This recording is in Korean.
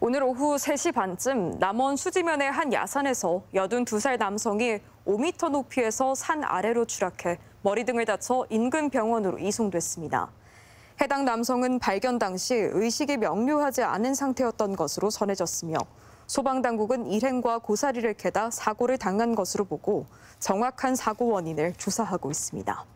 오늘 오후 3시 반쯤 남원 수지면의 한 야산에서 82살 남성이 5m 높이에서 산 아래로 추락해 머리 등을 다쳐 인근 병원으로 이송됐습니다. 해당 남성은 발견 당시 의식이 명료하지 않은 상태였던 것으로 전해졌으며 소방당국은 일행과 고사리를 캐다 사고를 당한 것으로 보고 정확한 사고 원인을 조사하고 있습니다.